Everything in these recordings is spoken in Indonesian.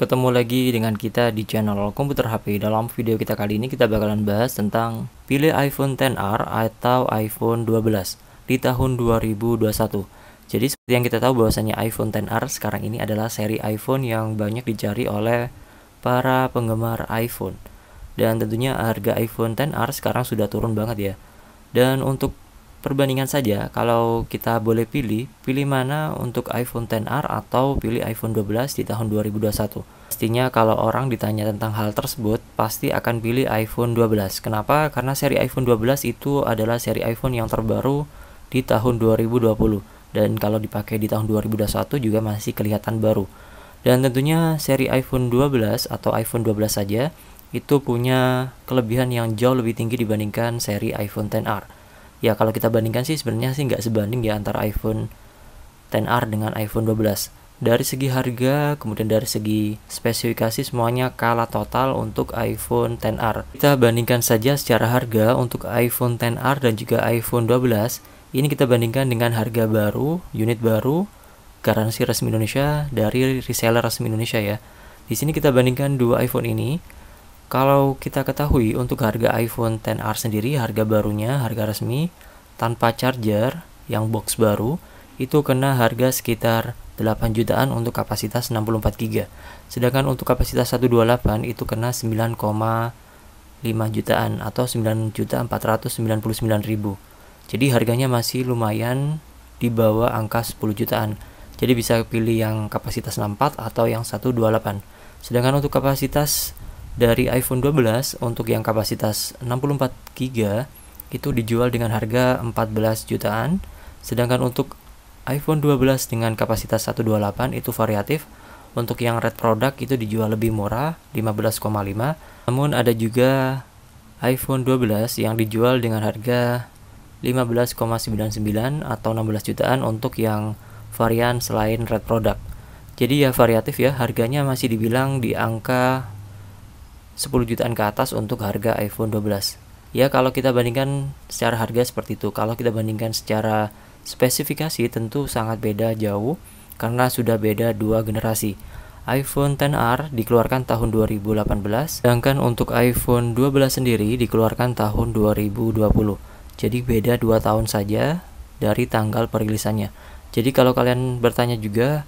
Ketemu lagi dengan kita di channel Komputer HP. Dalam video kita kali ini kita bakalan bahas tentang pilih iPhone 10R atau iPhone 12 di tahun 2021. Jadi seperti yang kita tahu bahwasanya iPhone 10R sekarang ini adalah seri iPhone yang banyak dicari oleh para penggemar iPhone. Dan tentunya harga iPhone 10R sekarang sudah turun banget ya. Dan untuk perbandingan saja kalau kita boleh pilih pilih mana untuk iPhone 10R atau pilih iPhone 12 di tahun 2021 pastinya kalau orang ditanya tentang hal tersebut pasti akan pilih iPhone 12 kenapa karena seri iPhone 12 itu adalah seri iPhone yang terbaru di tahun 2020 dan kalau dipakai di tahun 2021 juga masih kelihatan baru dan tentunya seri iPhone 12 atau iPhone 12 saja itu punya kelebihan yang jauh lebih tinggi dibandingkan seri iPhone 10R ya kalau kita bandingkan sih sebenarnya sih nggak sebanding ya antara iPhone 10R dengan iPhone 12 dari segi harga, kemudian dari segi spesifikasi semuanya kalah total untuk iPhone 10R. Kita bandingkan saja secara harga untuk iPhone 10R dan juga iPhone 12. Ini kita bandingkan dengan harga baru, unit baru, garansi resmi Indonesia dari reseller resmi Indonesia ya. Di sini kita bandingkan dua iPhone ini kalau kita ketahui untuk harga iPhone XR sendiri harga barunya harga resmi tanpa charger yang box baru itu kena harga sekitar 8 jutaan untuk kapasitas 64 GB. Sedangkan untuk kapasitas 128 itu kena 9,5 jutaan atau 9.499.000. Jadi harganya masih lumayan di bawah angka 10 jutaan. Jadi bisa pilih yang kapasitas 64 atau yang 128. Sedangkan untuk kapasitas dari iPhone 12 untuk yang kapasitas 64 GB itu dijual dengan harga 14 jutaan, sedangkan untuk iPhone 12 dengan kapasitas 128 itu variatif. Untuk yang red product itu dijual lebih murah, 15,5. Namun ada juga iPhone 12 yang dijual dengan harga 15,99 atau 16 jutaan untuk yang varian selain red product. Jadi ya variatif ya, harganya masih dibilang di angka 10 jutaan ke atas untuk harga iPhone 12 ya kalau kita bandingkan secara harga seperti itu kalau kita bandingkan secara spesifikasi tentu sangat beda jauh karena sudah beda dua generasi iPhone XR dikeluarkan tahun 2018 sedangkan untuk iPhone 12 sendiri dikeluarkan tahun 2020 jadi beda dua tahun saja dari tanggal perilisannya jadi kalau kalian bertanya juga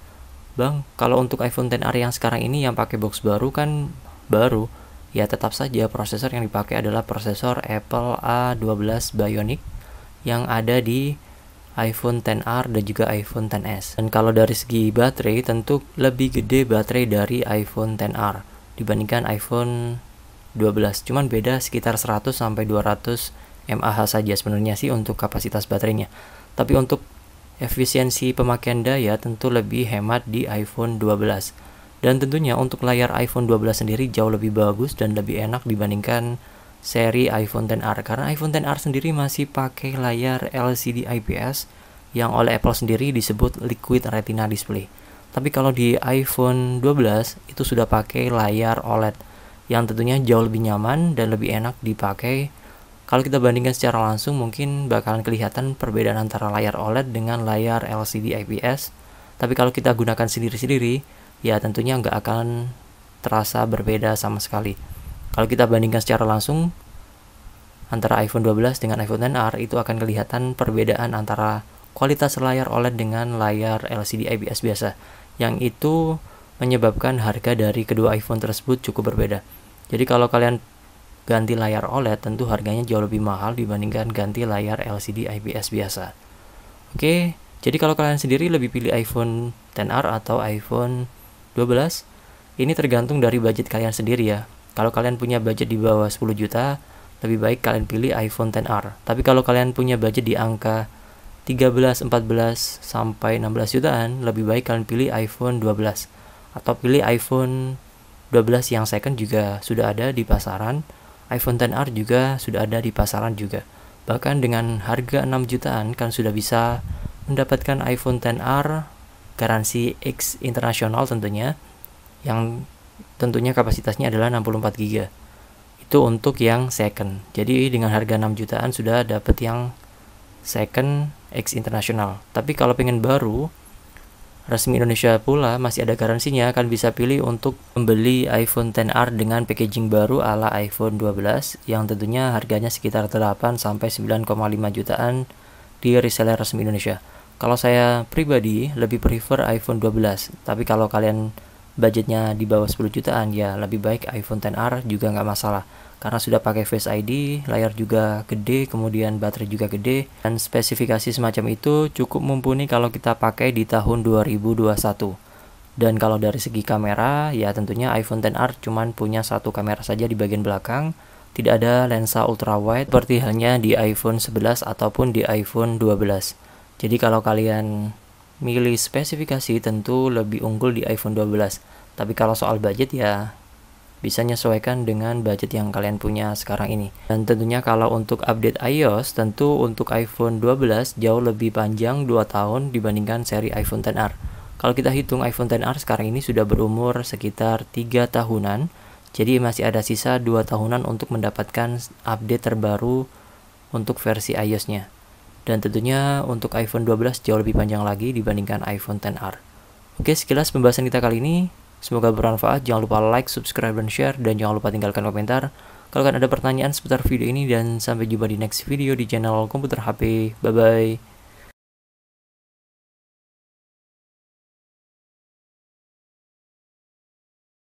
Bang, kalau untuk iPhone XR yang sekarang ini yang pakai box baru kan baru Ya tetap saja prosesor yang dipakai adalah prosesor Apple A12 Bionic yang ada di iPhone 10R dan juga iPhone 10s. Dan kalau dari segi baterai tentu lebih gede baterai dari iPhone 10R dibandingkan iPhone 12. Cuman beda sekitar 100 sampai 200 mAh saja sebenarnya sih untuk kapasitas baterainya. Tapi untuk efisiensi pemakaian daya tentu lebih hemat di iPhone 12. Dan tentunya untuk layar iPhone 12 sendiri jauh lebih bagus dan lebih enak dibandingkan seri iPhone XR karena iPhone XR sendiri masih pakai layar LCD IPS yang oleh Apple sendiri disebut Liquid Retina Display. Tapi kalau di iPhone 12 itu sudah pakai layar OLED yang tentunya jauh lebih nyaman dan lebih enak dipakai. Kalau kita bandingkan secara langsung mungkin bakalan kelihatan perbedaan antara layar OLED dengan layar LCD IPS. Tapi kalau kita gunakan sendiri-sendiri, ya tentunya nggak akan terasa berbeda sama sekali. Kalau kita bandingkan secara langsung antara iPhone 12 dengan iPhone XR itu akan kelihatan perbedaan antara kualitas layar OLED dengan layar LCD IPS biasa yang itu menyebabkan harga dari kedua iPhone tersebut cukup berbeda. Jadi kalau kalian ganti layar OLED tentu harganya jauh lebih mahal dibandingkan ganti layar LCD IPS biasa. Oke, jadi kalau kalian sendiri lebih pilih iPhone XR atau iPhone 12. Ini tergantung dari budget kalian sendiri ya. Kalau kalian punya budget di bawah 10 juta, lebih baik kalian pilih iPhone 10R. Tapi kalau kalian punya budget di angka 13, 14 sampai 16 jutaan, lebih baik kalian pilih iPhone 12 atau pilih iPhone 12 yang second juga sudah ada di pasaran. iPhone 10R juga sudah ada di pasaran juga. Bahkan dengan harga 6 jutaan kan sudah bisa mendapatkan iPhone 10R garansi X internasional tentunya yang tentunya kapasitasnya adalah 64 GB. Itu untuk yang second. Jadi dengan harga 6 jutaan sudah dapat yang second X internasional. Tapi kalau pengen baru resmi Indonesia pula masih ada garansinya akan bisa pilih untuk membeli iPhone 10R dengan packaging baru ala iPhone 12 yang tentunya harganya sekitar 8 sampai 9,5 jutaan di reseller resmi Indonesia. Kalau saya pribadi lebih prefer iPhone 12, tapi kalau kalian budgetnya di bawah 10 jutaan ya lebih baik iPhone 10R juga nggak masalah karena sudah pakai Face ID, layar juga gede, kemudian baterai juga gede dan spesifikasi semacam itu cukup mumpuni kalau kita pakai di tahun 2021. Dan kalau dari segi kamera, ya tentunya iPhone 10R cuman punya satu kamera saja di bagian belakang, tidak ada lensa ultra wide seperti halnya di iPhone 11 ataupun di iPhone 12. Jadi kalau kalian milih spesifikasi tentu lebih unggul di iPhone 12. Tapi kalau soal budget ya bisa menyesuaikan dengan budget yang kalian punya sekarang ini. Dan tentunya kalau untuk update iOS, tentu untuk iPhone 12 jauh lebih panjang 2 tahun dibandingkan seri iPhone XR. Kalau kita hitung iPhone XR sekarang ini sudah berumur sekitar 3 tahunan, jadi masih ada sisa 2 tahunan untuk mendapatkan update terbaru untuk versi iOS-nya dan tentunya untuk iPhone 12 jauh lebih panjang lagi dibandingkan iPhone XR. Oke, sekilas pembahasan kita kali ini. Semoga bermanfaat. Jangan lupa like, subscribe, dan share, dan jangan lupa tinggalkan komentar. Kalau kan ada pertanyaan seputar video ini, dan sampai jumpa di next video di channel Komputer HP. Bye-bye.